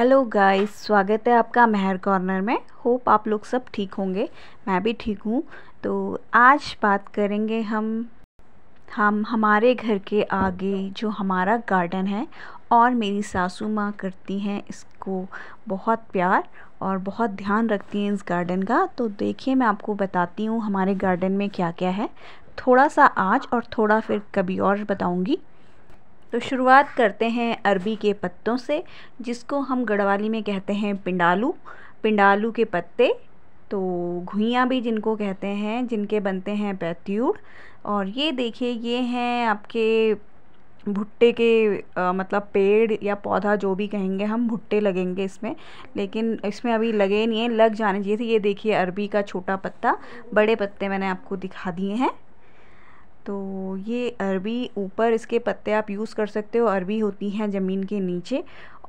hello guys स्वागत है आपका मेहर कॉर्नर में होप आप लोग सब ठीक होंगे मैं भी ठीक हूँ तो आज बात करेंगे हम हम हमारे घर के आगे जो हमारा गार्डन है और मेरी सासू माँ करती हैं इसको बहुत प्यार और बहुत ध्यान रखती हैं इस गार्डन का तो देखिए मैं आपको बताती हूँ हमारे गार्डन में क्या क्या है थोड़ा सा आज और थोड़ा फिर कभी और बताऊँगी तो शुरुआत करते हैं अरबी के पत्तों से जिसको हम गढ़वाली में कहते हैं पिंडालू पिंडालू के पत्ते तो घुइयाँ भी जिनको कहते हैं जिनके बनते हैं बैत्यूड़ और ये देखिए ये हैं आपके भुट्टे के आ, मतलब पेड़ या पौधा जो भी कहेंगे हम भुट्टे लगेंगे इसमें लेकिन इसमें अभी लगे नहीं हैं लग जाने चाहिए थे ये देखिए अरबी का छोटा पत्ता बड़े पत्ते मैंने आपको दिखा दिए हैं तो ये अरबी ऊपर इसके पत्ते आप यूज़ कर सकते हो अरबी होती हैं ज़मीन के नीचे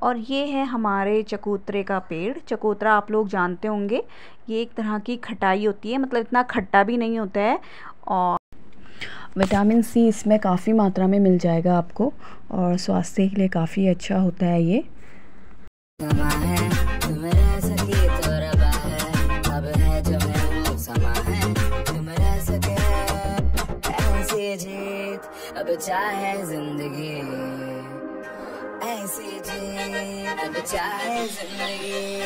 और ये है हमारे चकोतरे का पेड़ चकोतरा आप लोग जानते होंगे ये एक तरह की खटाई होती है मतलब इतना खट्टा भी नहीं होता है और विटामिन सी इसमें काफ़ी मात्रा में मिल जाएगा आपको और स्वास्थ्य के लिए काफ़ी अच्छा होता है ये अब चाहे जिंदगी ऐसी जी अब चाहे जिंदगी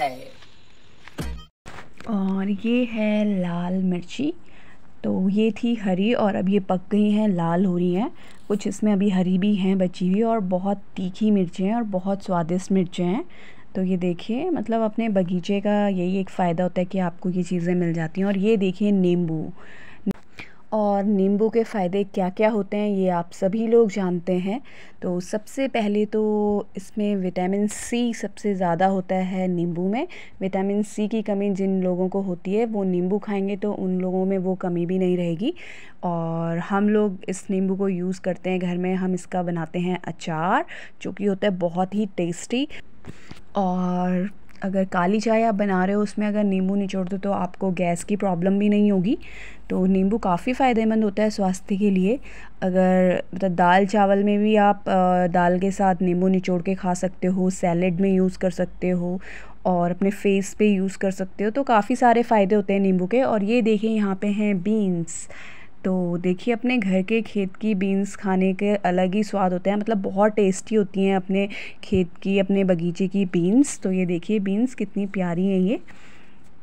है और ये है लाल मिर्ची तो ये थी हरी और अब ये पक गई हैं लाल हो रही हैं कुछ इसमें अभी हरी भी हैं बची हुई और बहुत तीखी मिर्चें हैं और बहुत स्वादिष्ट मिर्चें हैं तो ये देखिए मतलब अपने बगीचे का यही एक फ़ायदा होता है कि आपको ये चीज़ें मिल जाती हैं और ये देखिए नींबू और नींबू के फ़ायदे क्या क्या होते हैं ये आप सभी लोग जानते हैं तो सबसे पहले तो इसमें विटामिन सी सबसे ज़्यादा होता है नींबू में विटामिन सी की कमी जिन लोगों को होती है वो नींबू खाएंगे तो उन लोगों में वो कमी भी नहीं रहेगी और हम लोग इस नींबू को यूज़ करते हैं घर में हम इसका बनाते हैं अचार जो कि होता है बहुत ही टेस्टी और अगर काली चाय आप बना रहे हो उसमें अगर नींबू निचोड़ दो तो आपको गैस की प्रॉब्लम भी नहीं होगी तो नींबू काफ़ी फ़ायदेमंद होता है स्वास्थ्य के लिए अगर मतलब दाल चावल में भी आप दाल के साथ नींबू निचोड़ के खा सकते हो सैलेड में यूज़ कर सकते हो और अपने फेस पे यूज़ कर सकते हो तो काफ़ी सारे फ़ायदे होते हैं नींबू के और ये देखें यहाँ पे हैं बीन्स तो देखिए अपने घर के खेत की बीन्स खाने के अलग ही स्वाद होते हैं मतलब बहुत टेस्टी होती हैं अपने खेत की अपने बगीचे की बीन्स तो ये देखिए बीन्स कितनी प्यारी हैं ये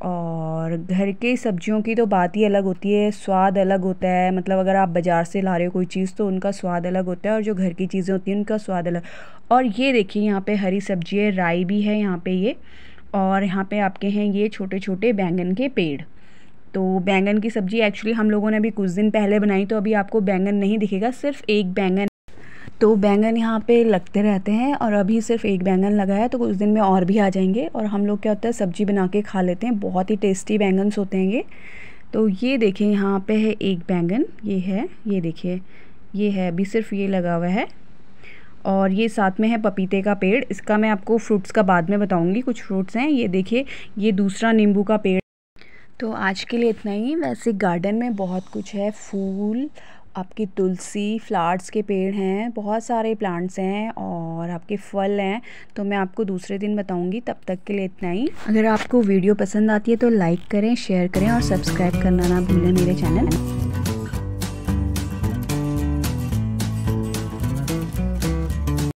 और घर के सब्जियों की तो बात ही अलग होती है स्वाद अलग होता है मतलब अगर आप बाज़ार से ला रहे हो कोई चीज़ तो उनका स्वाद अलग होता है और जो घर की चीज़ें होती हैं उनका स्वाद अलग और ये देखिए यहाँ पे हरी सब्जी है राई भी है यहाँ पे ये और यहाँ पे आपके हैं ये छोटे छोटे बैंगन के पेड़ तो बैंगन की सब्ज़ी एक्चुअली हम लोगों ने अभी कुछ दिन पहले बनाई तो अभी आपको बैंगन नहीं दिखेगा सिर्फ एक बैंगन तो बैंगन यहाँ पे लगते रहते हैं और अभी सिर्फ एक बैंगन लगा है तो कुछ दिन में और भी आ जाएंगे और हम लोग क्या होता है सब्ज़ी बना के खा लेते हैं बहुत ही टेस्टी बैंगन्स होते हैं ये तो ये देखिए यहाँ पे है एक बैंगन ये है ये देखिए ये है अभी सिर्फ ये लगा हुआ है और ये साथ में है पपीते का पेड़ इसका मैं आपको फ्रूट्स का बाद में बताऊँगी कुछ फ्रूट्स हैं ये देखिए ये दूसरा नींबू का पेड़ तो आज के लिए इतना ही वैसे गार्डन में बहुत कुछ है फूल आपकी तुलसी फ्लावर्स के पेड़ हैं बहुत सारे प्लांट्स हैं और आपके फल हैं तो मैं आपको दूसरे दिन बताऊंगी तब तक के लिए इतना ही अगर आपको वीडियो पसंद आती है तो लाइक करें शेयर करें और सब्सक्राइब करना ना भूलें मेरे चैनल